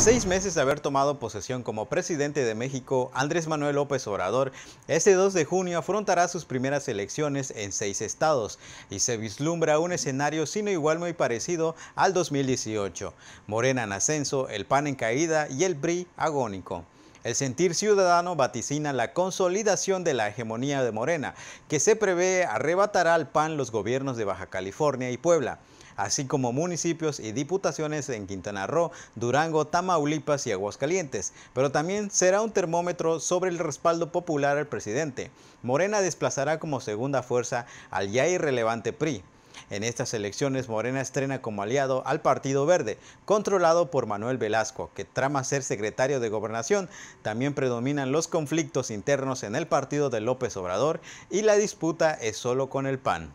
seis meses de haber tomado posesión como presidente de México, Andrés Manuel López Obrador, este 2 de junio afrontará sus primeras elecciones en seis estados y se vislumbra un escenario sino igual muy parecido al 2018. Morena en ascenso, el PAN en caída y el BRI agónico. El sentir ciudadano vaticina la consolidación de la hegemonía de Morena, que se prevé arrebatará al PAN los gobiernos de Baja California y Puebla así como municipios y diputaciones en Quintana Roo, Durango, Tamaulipas y Aguascalientes, pero también será un termómetro sobre el respaldo popular al presidente. Morena desplazará como segunda fuerza al ya irrelevante PRI. En estas elecciones, Morena estrena como aliado al Partido Verde, controlado por Manuel Velasco, que trama ser secretario de Gobernación. También predominan los conflictos internos en el partido de López Obrador y la disputa es solo con el PAN.